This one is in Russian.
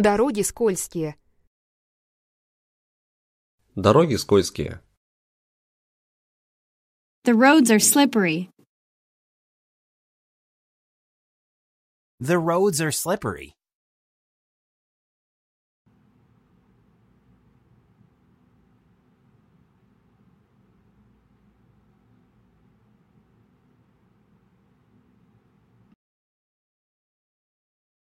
Дороги скользкие. Дороги скользкие. The roads are slippery. The roads are slippery.